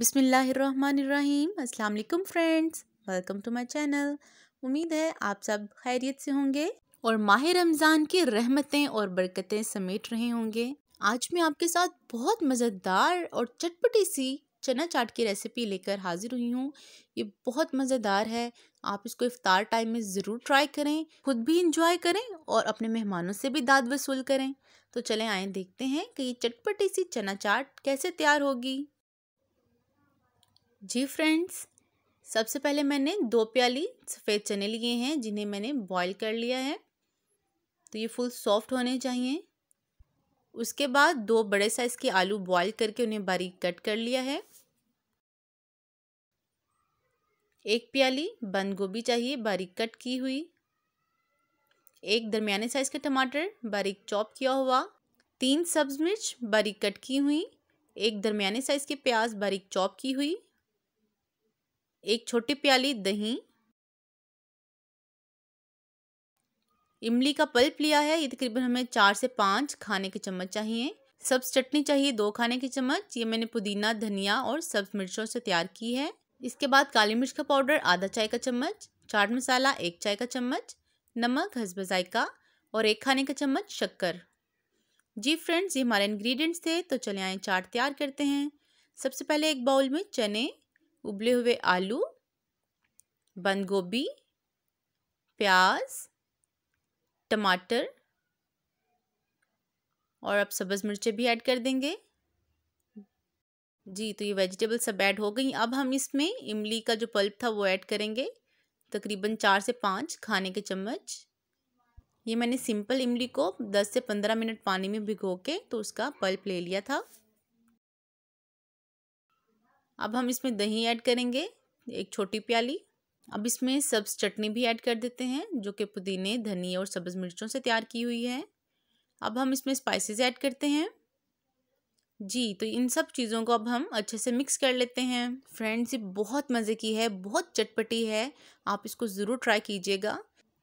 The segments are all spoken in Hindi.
अस्सलाम अल्लाम friends welcome to my channel उम्मीद है आप सब खैरियत से होंगे और माह रमज़ान की रहमतें और बरकतें समेट रहे होंगे आज मैं आपके साथ बहुत मज़ेदार और चटपटी सी चना चाट की रेसिपी लेकर हाज़िर हुई हूँ ये बहुत मज़ेदार है आप इसको इफ्तार टाइम में ज़रूर ट्राई करें खुद भी इंजॉय करें और अपने मेहमानों से भी दाद वसूल करें तो चलें आए देखते हैं कि ये चटपटी सी चना चाट कैसे तैयार होगी जी फ्रेंड्स सबसे पहले मैंने दो प्याली सफ़ेद चने लिए हैं जिन्हें मैंने बॉईल कर लिया है तो ये फुल सॉफ्ट होने चाहिए उसके बाद दो बड़े साइज़ के आलू बॉईल करके उन्हें बारीक कट कर लिया है एक प्याली बंद गोभी चाहिए बारीक कट की हुई एक दरमियाने साइज़ का टमाटर बारीक चॉप किया हुआ तीन सब्ज मिर्च बारीक कट की हुई एक दरमियाने साइज़ के प्याज बारीक चॉप की हुई एक छोटी प्याली दही इमली का पल्प लिया है ये तकरीबन हमें चार से पाँच खाने के चम्मच चाहिए सब्ज चटनी चाहिए दो खाने के चम्मच ये मैंने पुदीना धनिया और सब्ज मिर्चों से तैयार की है इसके बाद काली मिर्च का पाउडर आधा चाय का चम्मच चाट मसाला एक चाय का चम्मच नमक हसब जायका और एक खाने का चम्मच शक्कर जी फ्रेंड्स ये हमारे इन्ग्रीडियंट्स थे तो चले आए चाट तैयार करते हैं सबसे पहले एक बाउल में चने उबले हुए आलू बंद गोभी प्याज टमाटर और अब सब्ज़ मिर्चें भी ऐड कर देंगे जी तो ये वेजिटेबल सब ऐड हो गई अब हम इसमें इमली का जो पल्प था वो ऐड करेंगे तकरीबन चार से पाँच खाने के चम्मच ये मैंने सिंपल इमली को दस से पंद्रह मिनट पानी में भिगो के तो उसका पल्प ले लिया था अब हम इसमें दही ऐड करेंगे एक छोटी प्याली अब इसमें सब्ज़ चटनी भी ऐड कर देते हैं जो कि पुदीने धनिया और सब्ज़ मिर्चों से तैयार की हुई है अब हम इसमें स्पाइसेस ऐड करते हैं जी तो इन सब चीज़ों को अब हम अच्छे से मिक्स कर लेते हैं फ्रेंड्स ये बहुत मज़े की है बहुत चटपटी है आप इसको ज़रूर ट्राई कीजिएगा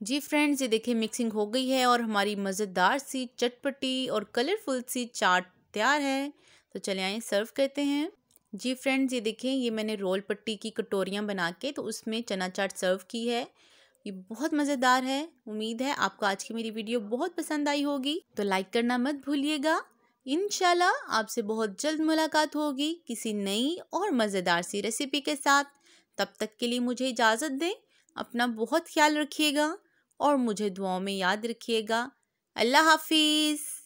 जी फ्रेंड्स ये देखिए मिक्सिंग हो गई है और हमारी मज़ेदार सी चटपटी और कलरफुल सी चाट तैयार है तो चले आए सर्व करते हैं जी फ्रेंड्स ये देखें ये मैंने रोल पट्टी की कटोरियाँ बना के तो उसमें चना चाट सर्व की है ये बहुत मज़ेदार है उम्मीद है आपको आज की मेरी वीडियो बहुत पसंद आई होगी तो लाइक करना मत भूलिएगा इन आपसे बहुत जल्द मुलाकात होगी किसी नई और मज़ेदार सी रेसिपी के साथ तब तक के लिए मुझे इजाज़त दें अपना बहुत ख्याल रखिएगा और मुझे दुआओं में याद रखिएगा अल्लाह हाफिज़